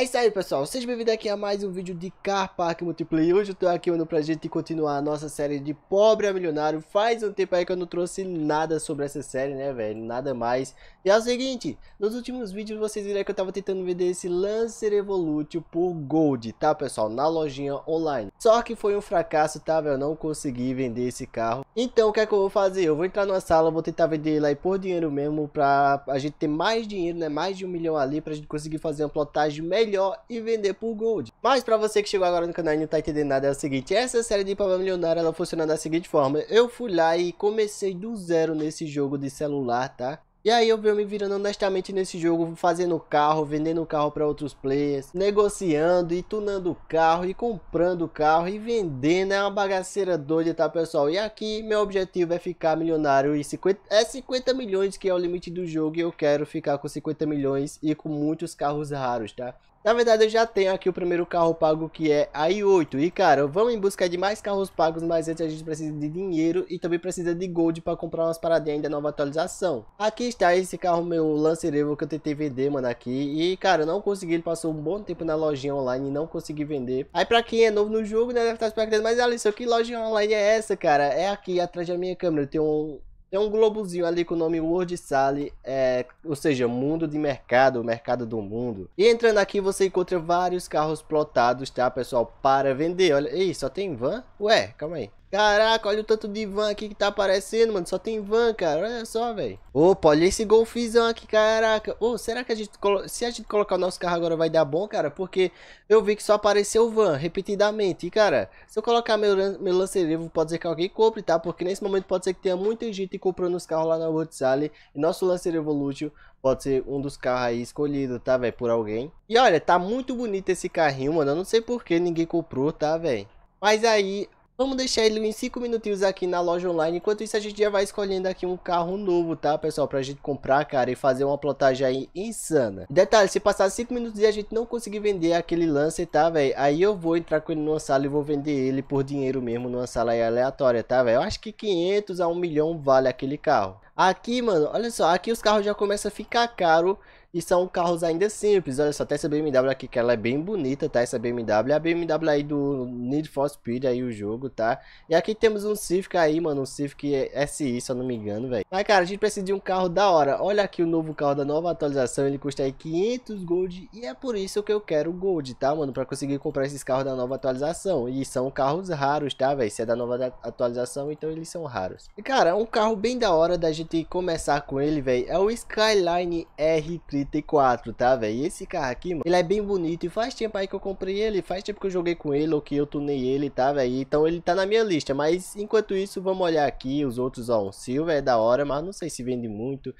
É isso aí, pessoal. Sejam bem vindos aqui a mais um vídeo de Car Park Multiplayer. Hoje eu tô aqui mano, pra gente continuar a nossa série de Pobre a Milionário. Faz um tempo aí que eu não trouxe nada sobre essa série, né, velho? Nada mais. E é o seguinte, nos últimos vídeos vocês viram que eu tava tentando vender esse Lancer Evolutio por Gold, tá, pessoal? Na lojinha online. Só que foi um fracasso, tá, velho? Eu não consegui vender esse carro. Então, o que é que eu vou fazer? Eu vou entrar numa sala, vou tentar vender ele aí por dinheiro mesmo, pra a gente ter mais dinheiro, né? Mais de um milhão ali, pra gente conseguir fazer uma plotagem melhor melhor e vender por gold. Mas para você que chegou agora no canal e não tá entendendo nada, é o seguinte, essa série de Pabllo Milionário, ela funciona da seguinte forma, eu fui lá e comecei do zero nesse jogo de celular, tá? E aí eu venho me virando honestamente nesse jogo, fazendo carro, vendendo carro para outros players, negociando e tunando carro e comprando carro e vendendo, é uma bagaceira doida, tá pessoal? E aqui meu objetivo é ficar milionário e 50, é 50 milhões que é o limite do jogo e eu quero ficar com 50 milhões e com muitos carros raros, tá? Na verdade eu já tenho aqui o primeiro carro pago que é a i8 e cara, vamos em busca de mais carros pagos, mas antes a gente precisa de dinheiro e também precisa de gold para comprar umas paradinhas ainda nova atualização. Aqui está esse carro meu Lancer Evo que eu tentei vender mano aqui e cara, não consegui, ele passou um bom tempo na lojinha online e não consegui vender. Aí pra quem é novo no jogo né, deve tá estar perguntando mas Alisson, que loja online é essa cara? É aqui atrás da minha câmera, tem um, é um globozinho ali com o nome World Sally, é, ou seja, mundo de mercado, mercado do mundo. E entrando aqui você encontra vários carros plotados, tá pessoal, para vender. Olha, ei, só tem van? Ué, calma aí. Caraca, olha o tanto de van aqui que tá aparecendo, mano. Só tem van, cara. Olha só, velho. Opa, olha esse golfizão aqui, caraca. Ô, oh, será que a gente... Colo... Se a gente colocar o nosso carro agora vai dar bom, cara? Porque eu vi que só apareceu van repetidamente. E, cara, se eu colocar meu, meu lance livre, pode ser que alguém compre, tá? Porque nesse momento pode ser que tenha muita gente comprando os carros lá na Woodsale. E nosso lance Evolution pode ser um dos carros aí escolhido, tá, velho? Por alguém. E, olha, tá muito bonito esse carrinho, mano. Eu não sei por que ninguém comprou, tá, velho? Mas aí, Vamos deixar ele em 5 minutinhos aqui na loja online. Enquanto isso, a gente já vai escolhendo aqui um carro novo, tá, pessoal? Pra gente comprar, cara, e fazer uma plotagem aí insana. Detalhe, se passar 5 minutos e a gente não conseguir vender aquele lance, tá, velho? Aí eu vou entrar com ele numa sala e vou vender ele por dinheiro mesmo numa sala aleatória, tá, velho? Eu acho que 500 a 1 milhão vale aquele carro. Aqui, mano, olha só, aqui os carros já começam a ficar caro e são carros ainda simples. Olha só, tem essa BMW aqui que ela é bem bonita, tá? Essa BMW é a BMW aí do Need for Speed aí o jogo, tá? E aqui temos um Civic aí, mano, um Civic SI, se eu não me engano, velho. Mas cara, a gente precisa de um carro da hora. Olha aqui o novo carro da nova atualização, ele custa aí 500 gold e é por isso que eu quero gold, tá, mano? Pra conseguir comprar esses carros da nova atualização. E são carros raros, tá, velho? Se é da nova atualização, então eles são raros. E cara, é um carro bem da hora da gente gente começar com ele, velho, é o Skyline R34, tá, velho? esse carro aqui, mano, ele é bem bonito e faz tempo aí que eu comprei ele, faz tempo que eu joguei com ele ou que eu tunei ele, tá, velho? Então ele tá na minha lista, mas enquanto isso, vamos olhar aqui os outros, ó, o Silver é da hora, mas não sei se vende muito,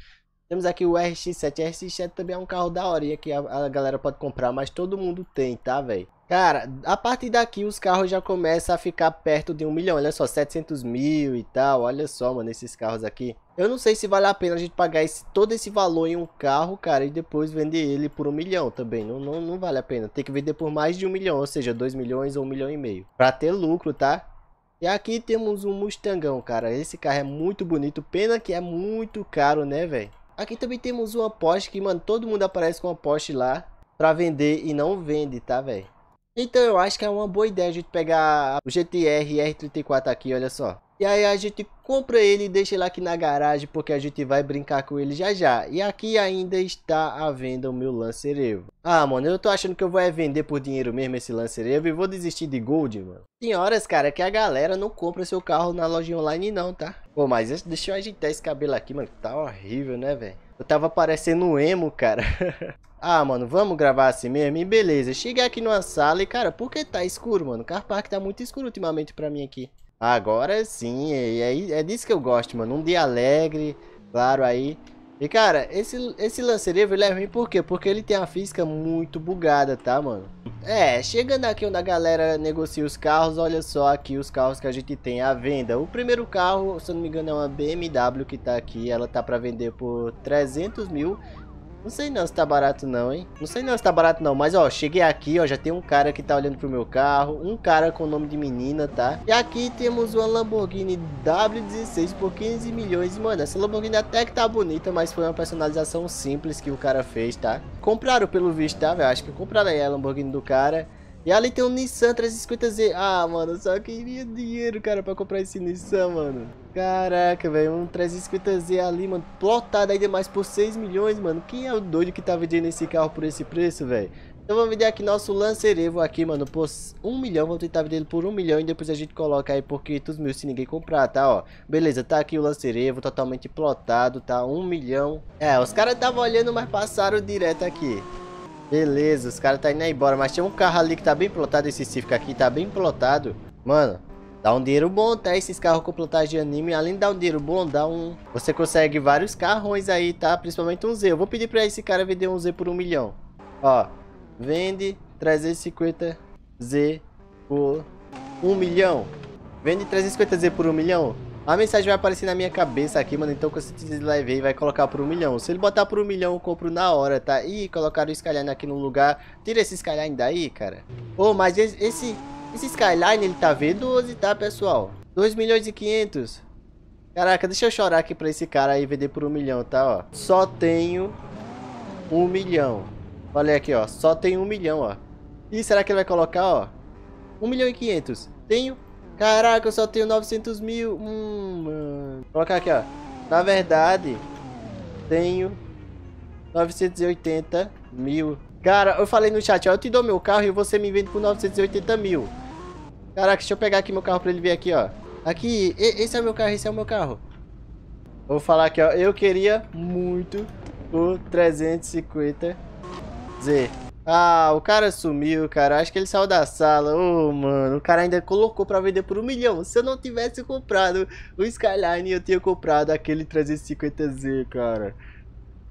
temos aqui o RX-7. RX-7 também é um carro da hora, E que a, a galera pode comprar, mas todo mundo tem, tá, velho? Cara, a partir daqui os carros já começam a ficar perto de um milhão, olha só, 700 mil e tal, olha só, mano, esses carros aqui. Eu não sei se vale a pena a gente pagar esse, todo esse valor em um carro, cara, e depois vender ele por um milhão também, não, não, não vale a pena. Tem que vender por mais de um milhão, ou seja, dois milhões ou um milhão e meio, pra ter lucro, tá? E aqui temos um Mustangão, cara, esse carro é muito bonito, pena que é muito caro, né, velho? Aqui também temos uma Porsche que, mano, todo mundo aparece com uma Porsche lá pra vender e não vende, tá, velho? Então eu acho que é uma boa ideia a gente pegar o GTR R34 aqui, olha só. E aí a gente compra ele e deixa ele aqui na garagem porque a gente vai brincar com ele já já. E aqui ainda está à venda o meu Lancer Evo. Ah, mano, eu tô achando que eu vou é vender por dinheiro mesmo esse Lancer Evo e vou desistir de Gold, mano. Tem horas, cara, que a galera não compra seu carro na loja online não, tá? Pô, mas deixa eu ajeitar esse cabelo aqui, mano, tá horrível, né, velho? Eu tava parecendo um emo, cara. ah, mano, vamos gravar assim mesmo? E beleza, cheguei aqui numa sala e, cara, por que tá escuro, mano? O car park tá muito escuro ultimamente pra mim aqui. Agora sim, é, é, é, disso que eu gosto, mano. Um dia alegre, claro, aí. E, cara, esse, esse lancerevo, ele é ruim por quê? Porque ele tem a física muito bugada, tá, mano? É, chegando aqui onde a galera negocia os carros, olha só aqui os carros que a gente tem à venda. O primeiro carro, se eu não me engano, é uma BMW que tá aqui. Ela tá pra vender por 300 mil. Não sei não se tá barato não, hein? Não sei não se tá barato não, mas ó, cheguei aqui, ó, já tem um cara que tá olhando pro meu carro, um cara com o nome de menina, tá? E aqui temos uma Lamborghini W16 por 15 milhões, mano, essa Lamborghini até que tá bonita, mas foi uma personalização simples que o cara fez, tá? Compraram pelo visto, tá, velho? Acho que compraram aí a Lamborghini do cara. E ali tem um Nissan 350Z. Ah, mano, só queria dinheiro, cara, pra comprar esse Nissan, mano. Caraca, velho, um 350Z ali, mano, plotado ainda mais por 6 milhões, mano. Quem é o doido que tá vendendo esse carro por esse preço, velho? Então vamos vender aqui nosso Lancer Evo aqui, mano, por 1 milhão. vamos tentar vender ele por 1 milhão e depois a gente coloca aí por 500 mil se ninguém comprar, tá, ó. Beleza, tá aqui o Lancer Evo totalmente plotado, tá, 1 milhão. É, os caras estavam olhando, mas passaram direto aqui. Beleza, os caras tá indo embora, mas tem um carro ali que tá bem plotado, esse Civic aqui tá bem plotado. Mano, Dá um dinheiro bom, tá? Esses carros com plantagem de anime, além de dar um dinheiro bom, dá um... Você consegue vários carrões aí, tá? Principalmente um Z. Eu vou pedir pra esse cara vender um Z por um milhão. Ó, vende 350 Z por um milhão. Vende 350 Z por um milhão. A mensagem vai aparecer na minha cabeça aqui, mano. Então, quando você live e vai colocar por um milhão. Se ele botar por um milhão, eu compro na hora, tá? Ih, colocaram o Skyline aqui no lugar. Tira esse Skyline daí, cara. Ô, oh, mas esse... Esse Skyline, ele tá V12, tá, pessoal? 2 milhões e 500. Caraca, deixa eu chorar aqui pra esse cara aí vender por um milhão, tá, ó. Só tenho um milhão. Olha aqui, ó. Só tem um milhão, ó. E será que ele vai colocar, ó? Um milhão e 500. Tenho? Caraca, eu só tenho 900 mil. Hum, mano. Vou colocar aqui, ó. Na verdade, tenho 980 mil. Cara, eu falei no chat, ó, eu te dou meu carro e você me vende por 980 mil. Caraca, deixa eu pegar aqui meu carro pra ele ver aqui, ó. Aqui, esse é o meu carro, esse é o meu carro. Vou falar aqui, ó. Eu queria muito o 350Z. Ah, o cara sumiu, cara. Acho que ele saiu da sala. Ô, oh, mano, o cara ainda colocou pra vender por um milhão. Se eu não tivesse comprado o Skyline, eu tinha comprado aquele 350Z, cara.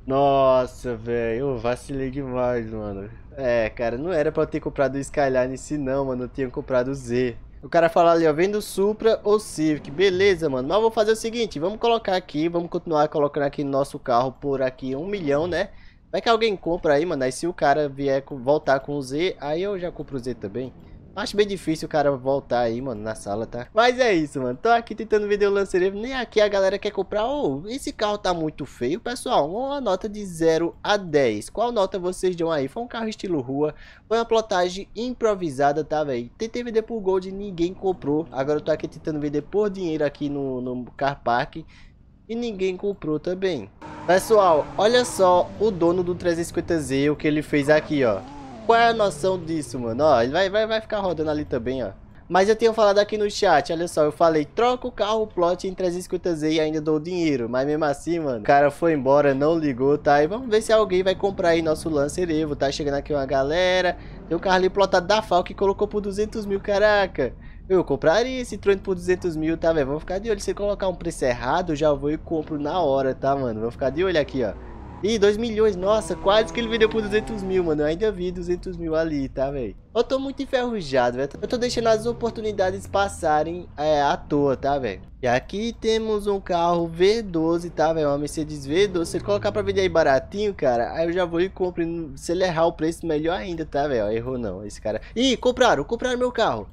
Nossa, velho. Eu vacilei demais, mano. É, cara, não era pra eu ter comprado o Skyline se não, mano. Eu tinha comprado o Z. O cara fala ali, ó, vendo Supra ou Civic. Beleza, mano. Mas eu vou fazer o seguinte, vamos colocar aqui, vamos continuar colocando aqui no nosso carro por aqui um milhão, né? Vai que alguém compra aí, mano. Aí se o cara vier voltar com o Z, aí eu já compro o Z também. Acho bem difícil o cara voltar aí, mano, na sala, tá? Mas é isso, mano. Tô aqui tentando vender o lanceiro. Nem aqui a galera quer comprar. Ô, oh, esse carro tá muito feio, pessoal. Uma nota de 0 a 10. Qual nota vocês dão aí? Foi um carro estilo rua. Foi uma plotagem improvisada, tá, velho? Tentei vender por gold ninguém comprou. Agora eu tô aqui tentando vender por dinheiro aqui no, no car park. E ninguém comprou também. Pessoal, olha só o dono do 350Z, o que ele fez aqui, ó qual é a noção disso, mano? Ó, ele vai, vai, vai ficar rodando ali também, ó. Mas eu tenho falado aqui no chat, olha só, eu falei, troca o carro, plot em 350Z e ainda dou o dinheiro. Mas mesmo assim, mano, o cara foi embora, não ligou, tá? E vamos ver se alguém vai comprar aí nosso Lancer Evo, tá? Chegando aqui uma galera, tem um carro ali plotado da FAL que colocou por 200 mil, caraca. Eu compraria esse trono por 200 mil, tá, velho? Vamos ficar de olho. Se colocar um preço errado, eu já vou e compro na hora, tá, mano? Vamos ficar de olho aqui, ó. Ih, 2 milhões, nossa, quase que ele vendeu por 200 mil, mano. Eu ainda vi 200 mil ali, tá, velho? Eu tô muito enferrujado, velho. Eu tô deixando as oportunidades passarem é, à toa, tá, velho? E aqui temos um carro V12, tá, velho? Uma Mercedes V12. Se colocar pra vender aí baratinho, cara, aí eu já vou e compro. Se ele errar o preço, melhor ainda, tá, velho? Errou não, esse cara... Ih, compraram, compraram meu carro.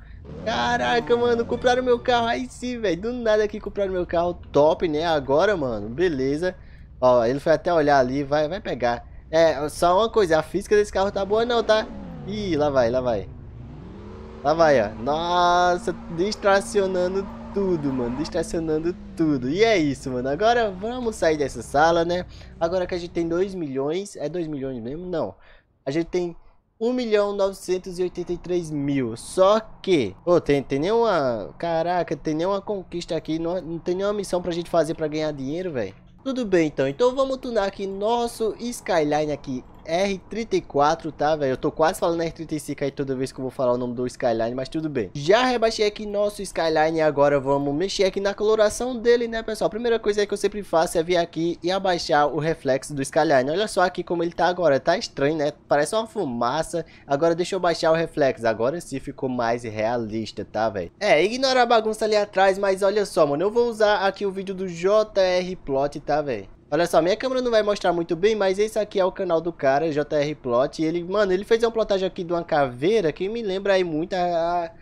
Caraca, mano, compraram meu carro aí sim, velho. Do nada aqui compraram meu carro top, né? Agora, mano, beleza. Ó, ele foi até olhar ali, vai, vai pegar. É, só uma coisa, a física desse carro tá boa não, tá? Ih, lá vai, lá vai. Lá vai, ó. Nossa, distracionando tudo, mano. Distracionando tudo. E é isso, mano. Agora vamos sair dessa sala, né? Agora que a gente tem 2 milhões... É 2 milhões mesmo? Não. A gente tem 1 milhão 983 mil. Só que... Pô, oh, tem, tem nenhuma... Caraca, tem nenhuma conquista aqui. Não, não tem nenhuma missão pra gente fazer pra ganhar dinheiro, velho. Tudo bem então, então vamos tunar aqui nosso Skyline aqui R34, tá, velho? Eu tô quase falando R35 aí toda vez que eu vou falar o nome do Skyline, mas tudo bem. Já rebaixei aqui nosso Skyline e agora vamos mexer aqui na coloração dele, né, pessoal? A primeira coisa que eu sempre faço é vir aqui e abaixar o reflexo do Skyline. Olha só aqui como ele tá agora. Tá estranho, né? Parece uma fumaça. Agora deixa eu baixar o reflexo. Agora sim ficou mais realista, tá, velho? É, ignora a bagunça ali atrás, mas olha só, mano. Eu vou usar aqui o vídeo do JR Plot, tá, velho? Olha só, minha câmera não vai mostrar muito bem, mas esse aqui é o canal do cara, JR Plot. E ele, mano, ele fez uma plotagem aqui de uma caveira que me lembra aí muito a,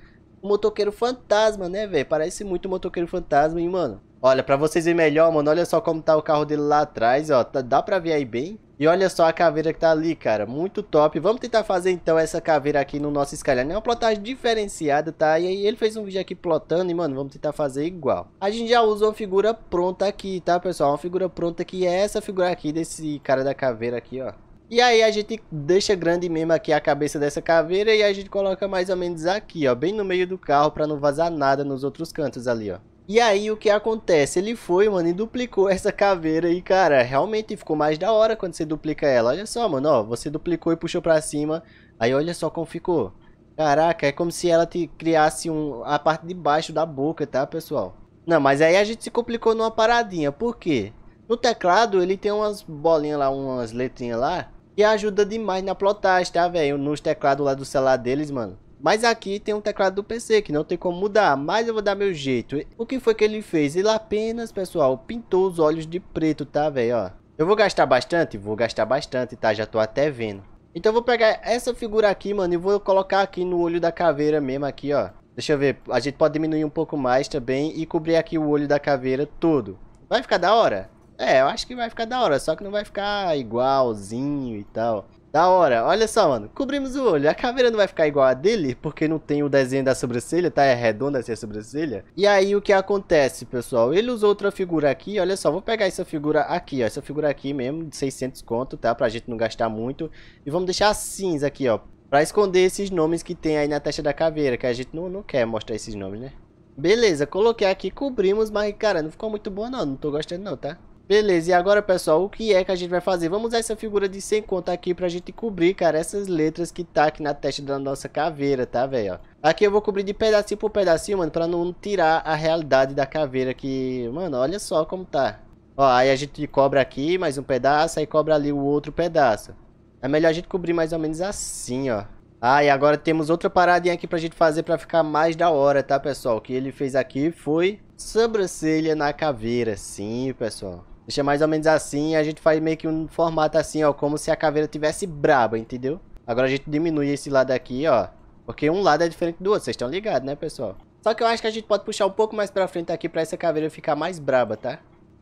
o motoqueiro fantasma, né, velho? Parece muito o motoqueiro fantasma, hein, mano? Olha, pra vocês verem melhor, mano, olha só como tá o carro dele lá atrás, ó. Tá, dá pra ver aí bem. E olha só a caveira que tá ali, cara. Muito top. Vamos tentar fazer, então, essa caveira aqui no nosso Skyline. É uma plotagem diferenciada, tá? E aí ele fez um vídeo aqui plotando e, mano, vamos tentar fazer igual. A gente já usa uma figura pronta aqui, tá, pessoal? Uma figura pronta que é essa figura aqui desse cara da caveira aqui, ó. E aí a gente deixa grande mesmo aqui a cabeça dessa caveira e a gente coloca mais ou menos aqui, ó. Bem no meio do carro pra não vazar nada nos outros cantos ali, ó. E aí o que acontece? Ele foi, mano, e duplicou essa caveira e, cara, realmente ficou mais da hora quando você duplica ela. Olha só, mano, ó, você duplicou e puxou pra cima, aí olha só como ficou. Caraca, é como se ela te criasse um, a parte de baixo da boca, tá, pessoal? Não, mas aí a gente se complicou numa paradinha, por quê? No teclado ele tem umas bolinhas lá, umas letrinhas lá, que ajuda demais na plotagem, tá, velho? Nos teclados lá do celular deles, mano. Mas aqui tem um teclado do PC que não tem como mudar, mas eu vou dar meu jeito. O que foi que ele fez? Ele apenas, pessoal, pintou os olhos de preto, tá, velho, ó. Eu vou gastar bastante? Vou gastar bastante, tá? Já tô até vendo. Então eu vou pegar essa figura aqui, mano, e vou colocar aqui no olho da caveira mesmo, aqui, ó. Deixa eu ver, a gente pode diminuir um pouco mais também e cobrir aqui o olho da caveira todo. Vai ficar da hora? É, eu acho que vai ficar da hora, só que não vai ficar igualzinho e tal. Da hora. Olha só, mano. Cobrimos o olho. A caveira não vai ficar igual a dele, porque não tem o desenho da sobrancelha, tá? É redonda assim a sobrancelha. E aí, o que acontece, pessoal? Ele usou outra figura aqui. Olha só, vou pegar essa figura aqui, ó. Essa figura aqui mesmo, de 600 conto, tá? Pra gente não gastar muito. E vamos deixar cinza aqui, ó. Pra esconder esses nomes que tem aí na testa da caveira, que a gente não, não quer mostrar esses nomes, né? Beleza, coloquei aqui, cobrimos, mas, cara, não ficou muito bom não, não tô gostando não, tá? Beleza, e agora pessoal, o que é que a gente vai fazer? Vamos usar essa figura de 100 conto aqui pra gente cobrir, cara, essas letras que tá aqui na testa da nossa caveira, tá, velho? Aqui eu vou cobrir de pedacinho por pedacinho, mano, pra não tirar a realidade da caveira que... Mano, olha só como tá. Ó, aí a gente cobra aqui mais um pedaço, aí cobra ali o outro pedaço. É melhor a gente cobrir mais ou menos assim, ó. Ah, e agora temos outra paradinha aqui pra gente fazer pra ficar mais da hora, tá, pessoal? O que ele fez aqui foi sobrancelha na caveira, sim, pessoal. Deixa mais ou menos assim a gente faz meio que um formato assim, ó, como se a caveira tivesse braba, entendeu? Agora a gente diminui esse lado aqui, ó, porque um lado é diferente do outro, vocês estão ligados, né, pessoal? Só que eu acho que a gente pode puxar um pouco mais pra frente aqui pra essa caveira ficar mais braba, tá?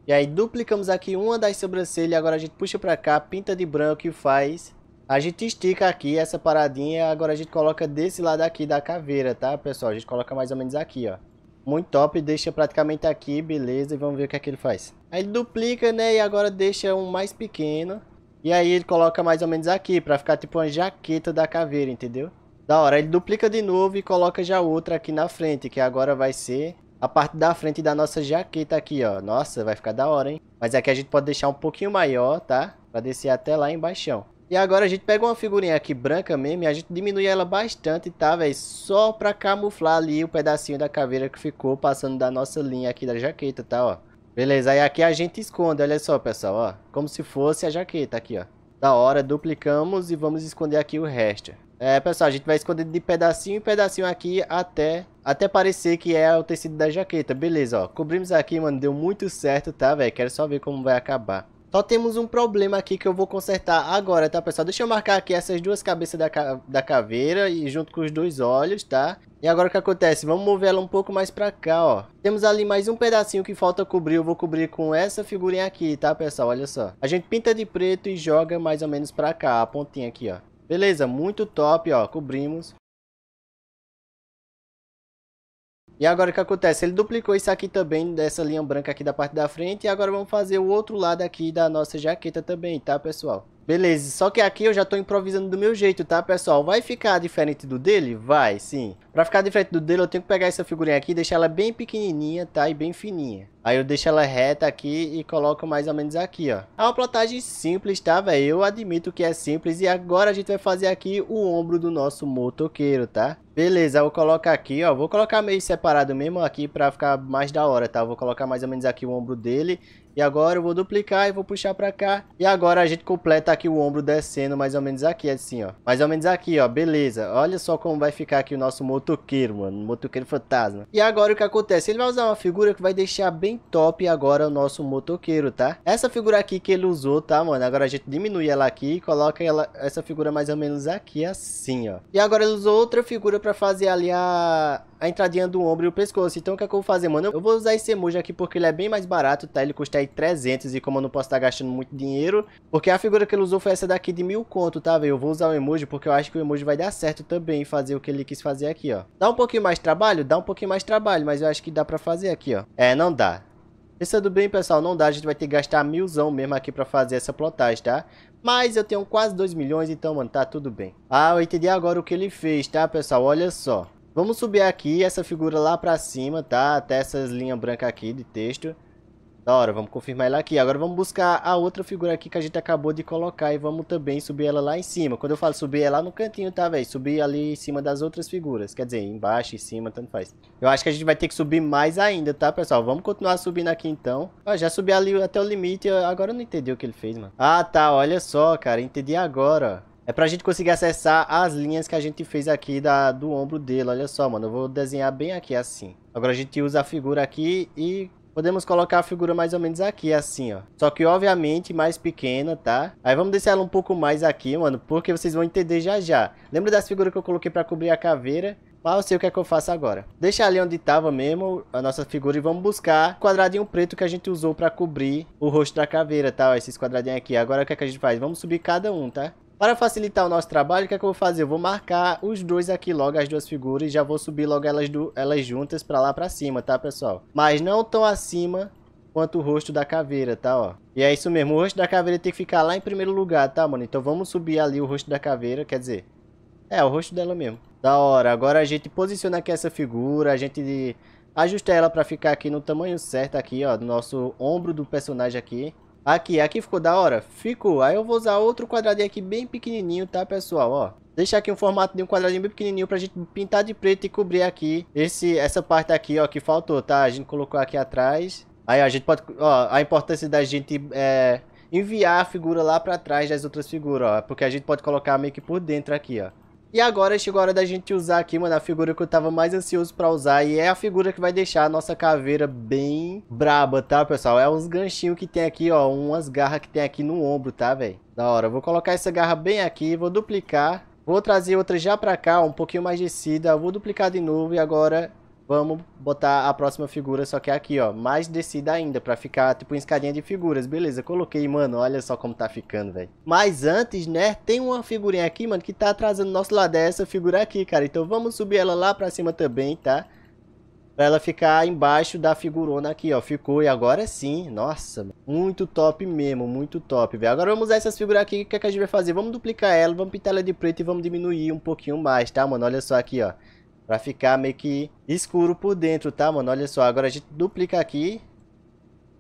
E aí duplicamos aqui uma das sobrancelhas, agora a gente puxa pra cá, pinta de branco e faz... A gente estica aqui essa paradinha, agora a gente coloca desse lado aqui da caveira, tá, pessoal? A gente coloca mais ou menos aqui, ó. Muito top, deixa praticamente aqui, beleza, e vamos ver o que é que ele faz. Aí ele duplica, né, e agora deixa um mais pequeno. E aí ele coloca mais ou menos aqui, pra ficar tipo uma jaqueta da caveira, entendeu? Da hora, ele duplica de novo e coloca já outra aqui na frente, que agora vai ser a parte da frente da nossa jaqueta aqui, ó. Nossa, vai ficar da hora, hein? Mas aqui a gente pode deixar um pouquinho maior, tá? Pra descer até lá embaixo. E agora a gente pega uma figurinha aqui branca mesmo e a gente diminui ela bastante, tá, velho? Só pra camuflar ali o pedacinho da caveira que ficou passando da nossa linha aqui da jaqueta, tá, ó. Beleza, aí aqui a gente esconde, olha só, pessoal, ó. Como se fosse a jaqueta aqui, ó. Da hora, duplicamos e vamos esconder aqui o resto. É, pessoal, a gente vai esconder de pedacinho em pedacinho aqui até, até parecer que é o tecido da jaqueta. Beleza, ó. Cobrimos aqui, mano, deu muito certo, tá, velho? Quero só ver como vai acabar. Só temos um problema aqui que eu vou consertar agora, tá, pessoal? Deixa eu marcar aqui essas duas cabeças da, ca... da caveira e junto com os dois olhos, tá? E agora o que acontece? Vamos mover ela um pouco mais pra cá, ó. Temos ali mais um pedacinho que falta cobrir. Eu vou cobrir com essa figurinha aqui, tá, pessoal? Olha só. A gente pinta de preto e joga mais ou menos pra cá, a pontinha aqui, ó. Beleza, muito top, ó. Cobrimos. E agora o que acontece? Ele duplicou isso aqui também, dessa linha branca aqui da parte da frente. E agora vamos fazer o outro lado aqui da nossa jaqueta também, tá, pessoal? Beleza, só que aqui eu já tô improvisando do meu jeito, tá, pessoal? Vai ficar diferente do dele? Vai, sim. Pra ficar diferente do dele, eu tenho que pegar essa figurinha aqui e deixar ela bem pequenininha, tá? E bem fininha. Aí eu deixo ela reta aqui e coloco mais ou menos aqui, ó. É uma plotagem simples, tá, velho? Eu admito que é simples. E agora a gente vai fazer aqui o ombro do nosso motoqueiro, tá? Beleza, eu coloco aqui, ó. Vou colocar meio separado mesmo aqui pra ficar mais da hora, tá? Eu vou colocar mais ou menos aqui o ombro dele. E agora eu vou duplicar e vou puxar pra cá. E agora a gente completa aqui o ombro descendo mais ou menos aqui, assim, ó. Mais ou menos aqui, ó. Beleza. Olha só como vai ficar aqui o nosso motoqueiro, mano. Motoqueiro fantasma. E agora o que acontece? Ele vai usar uma figura que vai deixar bem bem top agora o nosso motoqueiro, tá? Essa figura aqui que ele usou, tá, mano? Agora a gente diminui ela aqui e coloca ela, essa figura mais ou menos aqui, assim, ó. E agora ele usou outra figura pra fazer ali a, a entradinha do ombro e o pescoço. Então o que, é que eu vou fazer, mano? Eu vou usar esse emoji aqui porque ele é bem mais barato, tá? Ele custa aí 300 e como eu não posso estar tá gastando muito dinheiro, porque a figura que ele usou foi essa daqui de mil conto, tá, velho? Eu vou usar o emoji porque eu acho que o emoji vai dar certo também fazer o que ele quis fazer aqui, ó. Dá um pouquinho mais trabalho? Dá um pouquinho mais trabalho, mas eu acho que dá pra fazer aqui, ó. É, não dá. Pensando é bem, pessoal, não dá, a gente vai ter que gastar milzão mesmo aqui pra fazer essa plotagem, tá? Mas eu tenho quase 2 milhões, então, mano, tá tudo bem. Ah, eu entendi agora o que ele fez, tá, pessoal? Olha só. Vamos subir aqui essa figura lá pra cima, tá? Até essas linhas brancas aqui de texto. Da hora, vamos confirmar ela aqui. Agora vamos buscar a outra figura aqui que a gente acabou de colocar e vamos também subir ela lá em cima. Quando eu falo subir, é lá no cantinho, tá, velho? Subir ali em cima das outras figuras. Quer dizer, embaixo, em cima, tanto faz. Eu acho que a gente vai ter que subir mais ainda, tá, pessoal? Vamos continuar subindo aqui, então. Ó, ah, já subi ali até o limite. Agora eu não entendi o que ele fez, mano. Ah, tá, olha só, cara. Entendi agora, ó. É pra gente conseguir acessar as linhas que a gente fez aqui da, do ombro dele. Olha só, mano. Eu vou desenhar bem aqui assim. Agora a gente usa a figura aqui e Podemos colocar a figura mais ou menos aqui, assim, ó. Só que, obviamente, mais pequena, tá? Aí vamos descer ela um pouco mais aqui, mano, porque vocês vão entender já já. Lembra das figuras que eu coloquei pra cobrir a caveira? Mas eu sei o que é que eu faço agora. Deixa ali onde estava mesmo a nossa figura e vamos buscar o quadradinho preto que a gente usou para cobrir o rosto da caveira, tá? Ó, esses quadradinhos aqui. Agora o que é que a gente faz? Vamos subir cada um, tá? Para facilitar o nosso trabalho, o que é que eu vou fazer? Eu vou marcar os dois aqui logo, as duas figuras, e já vou subir logo elas, do, elas juntas para lá para cima, tá, pessoal? Mas não tão acima quanto o rosto da caveira, tá, ó. E é isso mesmo, o rosto da caveira tem que ficar lá em primeiro lugar, tá, mano? Então vamos subir ali o rosto da caveira, quer dizer... É, o rosto dela mesmo. Da hora, agora a gente posiciona aqui essa figura, a gente ajusta ela pra ficar aqui no tamanho certo aqui, ó, do nosso ombro do personagem aqui. Aqui, aqui ficou da hora? Ficou. Aí eu vou usar outro quadradinho aqui bem pequenininho, tá, pessoal? Ó, deixar aqui um formato de um quadradinho bem pequenininho pra gente pintar de preto e cobrir aqui esse, essa parte aqui, ó, que faltou, tá? A gente colocou aqui atrás. Aí a gente pode, ó, a importância da gente é, enviar a figura lá pra trás das outras figuras, ó. Porque a gente pode colocar meio que por dentro aqui, ó. E agora chegou a hora da gente usar aqui, mano, a figura que eu tava mais ansioso pra usar. E é a figura que vai deixar a nossa caveira bem braba, tá, pessoal? É uns ganchinhos que tem aqui, ó, umas garras que tem aqui no ombro, tá, velho? Da hora. Vou colocar essa garra bem aqui, vou duplicar. Vou trazer outra já pra cá, um pouquinho mais descida. Vou duplicar de novo e agora Vamos botar a próxima figura, só que é aqui, ó, mais descida ainda, pra ficar tipo uma escadinha de figuras. Beleza, coloquei, mano, olha só como tá ficando, velho. Mas antes, né, tem uma figurinha aqui, mano, que tá atrasando o nosso lado, é essa figura aqui, cara. Então vamos subir ela lá pra cima também, tá? Pra ela ficar embaixo da figurona aqui, ó. Ficou e agora sim. Nossa, muito top mesmo, muito top, velho. Agora vamos usar essas figuras aqui. O que, é que a gente vai fazer? Vamos duplicar ela, vamos pintar ela de preto e vamos diminuir um pouquinho mais, tá, mano? Olha só aqui, ó. Pra ficar meio que escuro por dentro, tá, mano? Olha só, agora a gente duplica aqui.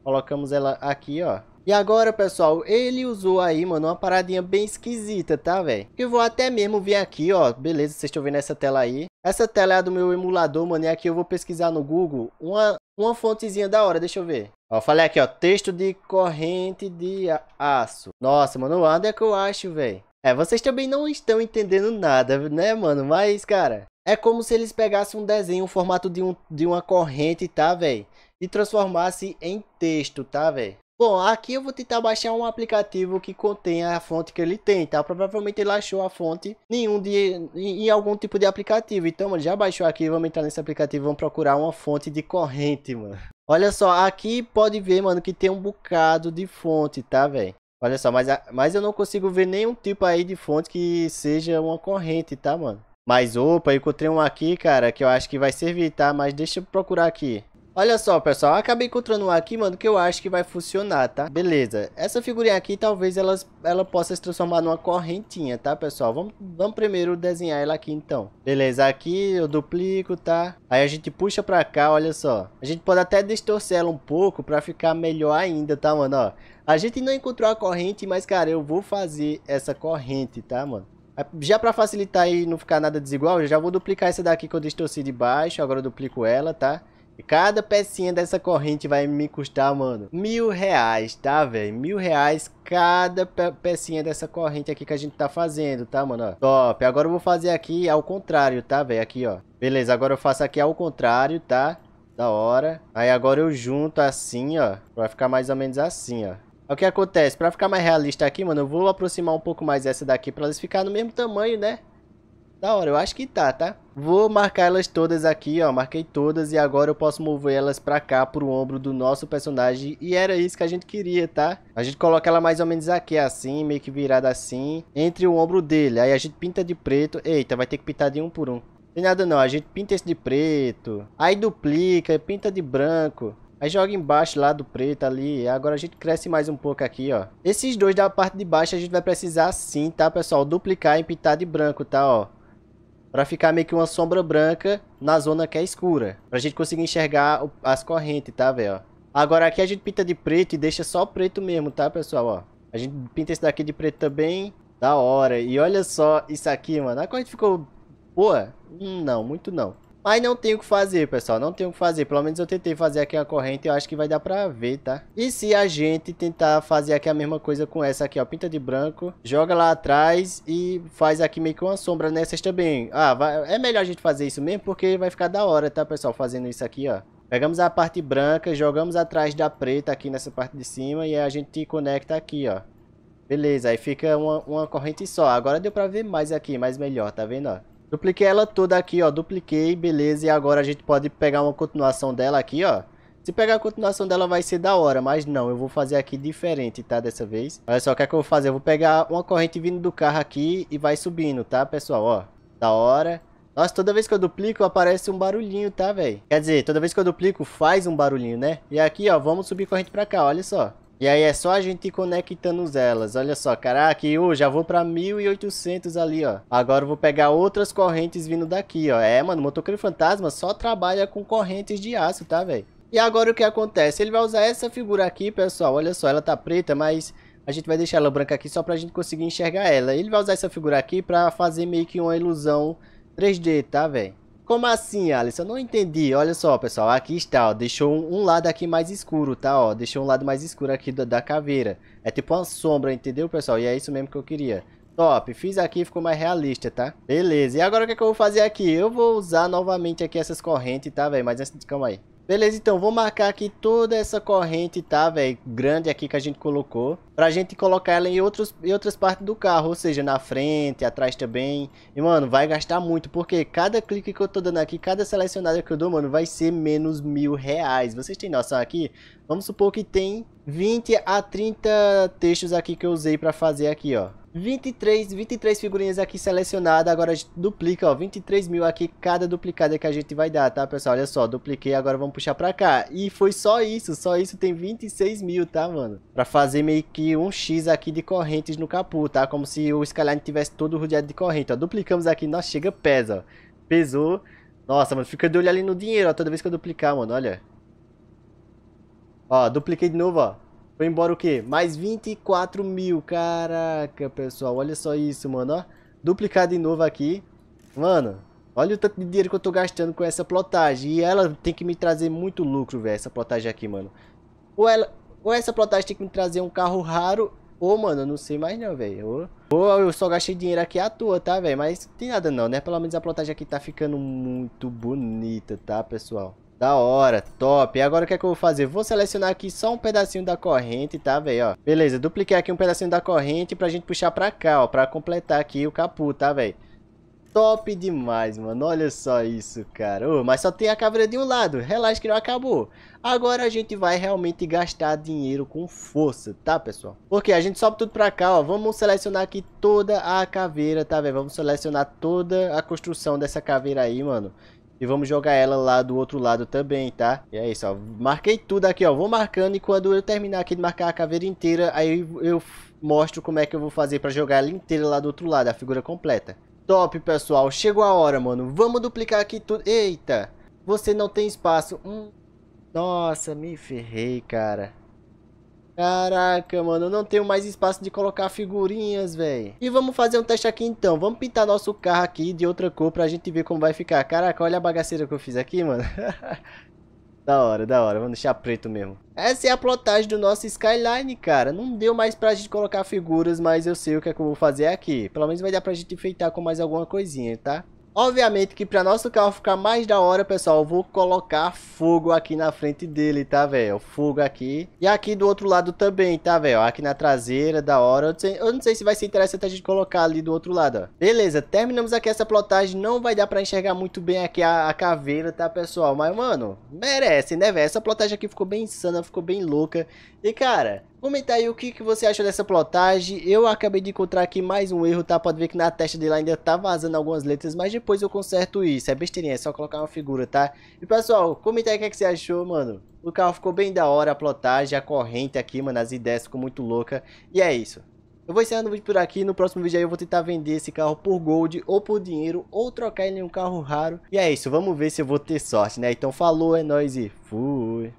Colocamos ela aqui, ó. E agora, pessoal, ele usou aí, mano, uma paradinha bem esquisita, tá, velho? Eu vou até mesmo vir aqui, ó, beleza, vocês estão vendo essa tela aí. Essa tela é a do meu emulador, mano, e aqui eu vou pesquisar no Google uma, uma fontezinha da hora, deixa eu ver. Ó, falei aqui, ó, texto de corrente de aço. Nossa, mano, onde é que eu acho, velho? É, vocês também não estão entendendo nada, né, mano? Mas, cara, é como se eles pegassem um desenho, o um formato de, um, de uma corrente, tá, velho? E transformasse em texto, tá, velho? Bom, aqui eu vou tentar baixar um aplicativo que contém a fonte que ele tem, tá? Provavelmente ele achou a fonte nenhum de, em, em algum tipo de aplicativo. Então, mano, já baixou aqui, vamos entrar nesse aplicativo, vamos procurar uma fonte de corrente, mano. Olha só, aqui pode ver, mano, que tem um bocado de fonte, tá, velho? Olha só, mas, mas eu não consigo ver nenhum tipo aí de fonte que seja uma corrente, tá, mano? Mas opa, encontrei um aqui, cara, que eu acho que vai servir, tá? Mas deixa eu procurar aqui. Olha só, pessoal, acabei encontrando um aqui, mano, que eu acho que vai funcionar, tá? Beleza, essa figurinha aqui, talvez ela, ela possa se transformar numa correntinha, tá, pessoal? Vamos, vamos primeiro desenhar ela aqui, então. Beleza, aqui eu duplico, tá? Aí a gente puxa pra cá, olha só. A gente pode até distorcer ela um pouco pra ficar melhor ainda, tá, mano? Ó, a gente não encontrou a corrente, mas, cara, eu vou fazer essa corrente, tá, mano? Já para facilitar e não ficar nada desigual, eu já vou duplicar essa daqui que eu distorci de baixo. Agora eu duplico ela, tá? E cada pecinha dessa corrente vai me custar, mano, mil reais, tá, velho? Mil reais cada pe pecinha dessa corrente aqui que a gente tá fazendo, tá, mano? Ó, top. Agora eu vou fazer aqui ao contrário, tá, velho? Aqui, ó. Beleza, agora eu faço aqui ao contrário, tá? Da hora. Aí agora eu junto assim, ó. Vai ficar mais ou menos assim, ó. É o que acontece? Pra ficar mais realista aqui, mano, eu vou aproximar um pouco mais essa daqui pra elas ficarem no mesmo tamanho, né? Da hora, eu acho que tá, tá? Vou marcar elas todas aqui, ó. Marquei todas e agora eu posso mover elas pra cá, pro ombro do nosso personagem. E era isso que a gente queria, tá? A gente coloca ela mais ou menos aqui, assim, meio que virada assim, entre o ombro dele. Aí a gente pinta de preto. Eita, vai ter que pintar de um por um. Tem nada não, a gente pinta esse de preto, aí duplica, pinta de branco. Aí joga embaixo lá do preto ali. Agora a gente cresce mais um pouco aqui, ó. Esses dois da parte de baixo a gente vai precisar sim, tá, pessoal? Duplicar e pintar de branco, tá, ó. Pra ficar meio que uma sombra branca na zona que é escura. Pra gente conseguir enxergar as correntes, tá, velho? Agora aqui a gente pinta de preto e deixa só preto mesmo, tá, pessoal, ó. A gente pinta esse daqui de preto também. Da hora. E olha só isso aqui, mano. A corrente ficou boa? Hum, não, muito não. Mas não tem o que fazer, pessoal, não tem o que fazer. Pelo menos eu tentei fazer aqui a corrente, eu acho que vai dar pra ver, tá? E se a gente tentar fazer aqui a mesma coisa com essa aqui, ó, pinta de branco, joga lá atrás e faz aqui meio que uma sombra nessas também. Ah, vai... é melhor a gente fazer isso mesmo, porque vai ficar da hora, tá, pessoal, fazendo isso aqui, ó. Pegamos a parte branca, jogamos atrás da preta aqui nessa parte de cima e a gente conecta aqui, ó. Beleza, aí fica uma, uma corrente só. Agora deu pra ver mais aqui, mais melhor, tá vendo, ó? Dupliquei ela toda aqui, ó. Dupliquei, beleza. E agora a gente pode pegar uma continuação dela aqui, ó. Se pegar a continuação dela vai ser da hora, mas não, eu vou fazer aqui diferente, tá, dessa vez. Olha só, o que é que eu vou fazer? Eu vou pegar uma corrente vindo do carro aqui e vai subindo, tá, pessoal, ó. Da hora. Nossa, toda vez que eu duplico aparece um barulhinho, tá, velho? Quer dizer, toda vez que eu duplico faz um barulhinho, né? E aqui, ó, vamos subir corrente pra cá, olha só. E aí é só a gente ir conectando elas. Olha só, caraca, eu já vou pra 1800 ali, ó. Agora eu vou pegar outras correntes vindo daqui, ó. É, mano, o motoqueiro fantasma só trabalha com correntes de aço, tá, velho? E agora o que acontece? Ele vai usar essa figura aqui, pessoal. Olha só, ela tá preta, mas a gente vai deixar ela branca aqui só pra gente conseguir enxergar ela. Ele vai usar essa figura aqui pra fazer meio que uma ilusão 3D, tá, velho? Como assim, Alice? Eu não entendi. Olha só, pessoal. Aqui está, ó. Deixou um lado aqui mais escuro, tá? Ó, deixou um lado mais escuro aqui da, caveira. É tipo uma sombra, entendeu, pessoal? E é isso mesmo que eu queria. Top, fiz aqui, ficou mais realista, tá? Beleza, e agora o que, é que eu vou fazer aqui? Eu vou usar novamente aqui essas correntes, tá, velho? Mas antes, calma aí. Beleza, então, vou marcar aqui toda essa corrente, tá, velho? Grande aqui que a gente colocou. Pra gente colocar ela em, outros, em outras partes do carro, ou seja, na frente, atrás também. E, mano, vai gastar muito, porque cada clique que eu tô dando aqui, cada selecionada que eu dou, mano, vai ser menos mil reais. Vocês têm noção aqui? Vamos supor que tem 20 a 30 textos aqui que eu usei pra fazer aqui, ó. 23, 23 figurinhas aqui selecionadas, agora a gente duplica, ó, 23 mil aqui cada duplicada que a gente vai dar, tá, pessoal? Olha só, dupliquei, agora vamos puxar pra cá. E foi só isso, só isso tem 26 mil, tá, mano? Pra fazer meio que um X aqui de correntes no capu, tá? Como se o Skyline tivesse todo rodeado de corrente, ó. Duplicamos aqui, nossa, chega, pesa, ó. Pesou. Nossa, mano, fica de olho ali no dinheiro, ó, toda vez que eu duplicar, mano, olha. Ó, dupliquei de novo, ó. Foi embora o quê? Mais 24 mil. Caraca, pessoal. Olha só isso, mano. Ó, duplicado de novo aqui. Mano, olha o tanto de dinheiro que eu tô gastando com essa plotagem. E ela tem que me trazer muito lucro, velho. Essa plotagem aqui, mano. Ou, ela, ou essa plotagem tem que me trazer um carro raro. Ou, mano, eu não sei mais não, velho. Ou, ou eu só gastei dinheiro aqui à toa, tá, velho? Mas tem nada não, né? Pelo menos a plotagem aqui tá ficando muito bonita, tá, pessoal? Da hora, top. E agora o que é que eu vou fazer? Vou selecionar aqui só um pedacinho da corrente, tá, velho, ó. Beleza, dupliquei aqui um pedacinho da corrente pra gente puxar pra cá, ó, pra completar aqui o capu, tá, velho. Top demais, mano. Olha só isso, cara. Oh, mas só tem a caveira de um lado. Relaxa que não acabou. Agora a gente vai realmente gastar dinheiro com força, tá, pessoal? Porque a gente sobe tudo pra cá, ó. Vamos selecionar aqui toda a caveira, tá, velho? Vamos selecionar toda a construção dessa caveira aí, mano. E vamos jogar ela lá do outro lado também, tá? E é isso, ó. Marquei tudo aqui, ó. Vou marcando e quando eu terminar aqui de marcar a caveira inteira, aí eu mostro como é que eu vou fazer pra jogar ela inteira lá do outro lado, a figura completa. Top, pessoal. Chegou a hora, mano. Vamos duplicar aqui tudo. Eita, você não tem espaço. Hum. Nossa, me ferrei, cara. Caraca, mano, eu não tenho mais espaço de colocar figurinhas, velho. E vamos fazer um teste aqui então. Vamos pintar nosso carro aqui de outra cor pra gente ver como vai ficar. Caraca, olha a bagaceira que eu fiz aqui, mano. da hora, da hora. Vamos deixar preto mesmo. Essa é a plotagem do nosso Skyline, cara. Não deu mais pra gente colocar figuras, mas eu sei o que é que eu vou fazer aqui. Pelo menos vai dar pra gente enfeitar com mais alguma coisinha, tá? Obviamente que para nosso carro ficar mais da hora, pessoal, eu vou colocar fogo aqui na frente dele, tá, velho? Fogo aqui. E aqui do outro lado também, tá, velho? Aqui na traseira, da hora. Eu não, sei, eu não, sei, se vai ser interessante a gente colocar ali do outro lado, ó. Beleza, terminamos aqui essa plotagem. Não vai dar para enxergar muito bem aqui a, a, caveira, tá, pessoal? Mas, mano, merece, né, velho? Essa plotagem aqui ficou bem insana, ficou bem louca. E, cara... Comenta aí o que, que você acha dessa plotagem. Eu acabei de encontrar aqui mais um erro, tá? Pode ver que na testa dele ainda tá vazando algumas letras, mas depois eu conserto isso. É besteirinha, é só colocar uma figura, tá? E pessoal, comenta aí o que, que você achou, mano. O carro ficou bem da hora, a plotagem, a corrente aqui, mano, as ideias ficou muito louca. E é isso. Eu vou encerrando o vídeo por aqui, no próximo vídeo aí eu vou tentar vender esse carro por gold ou por dinheiro ou trocar ele em um carro raro. E é isso, vamos ver se eu vou ter sorte, né? Então falou, é nóis e fui!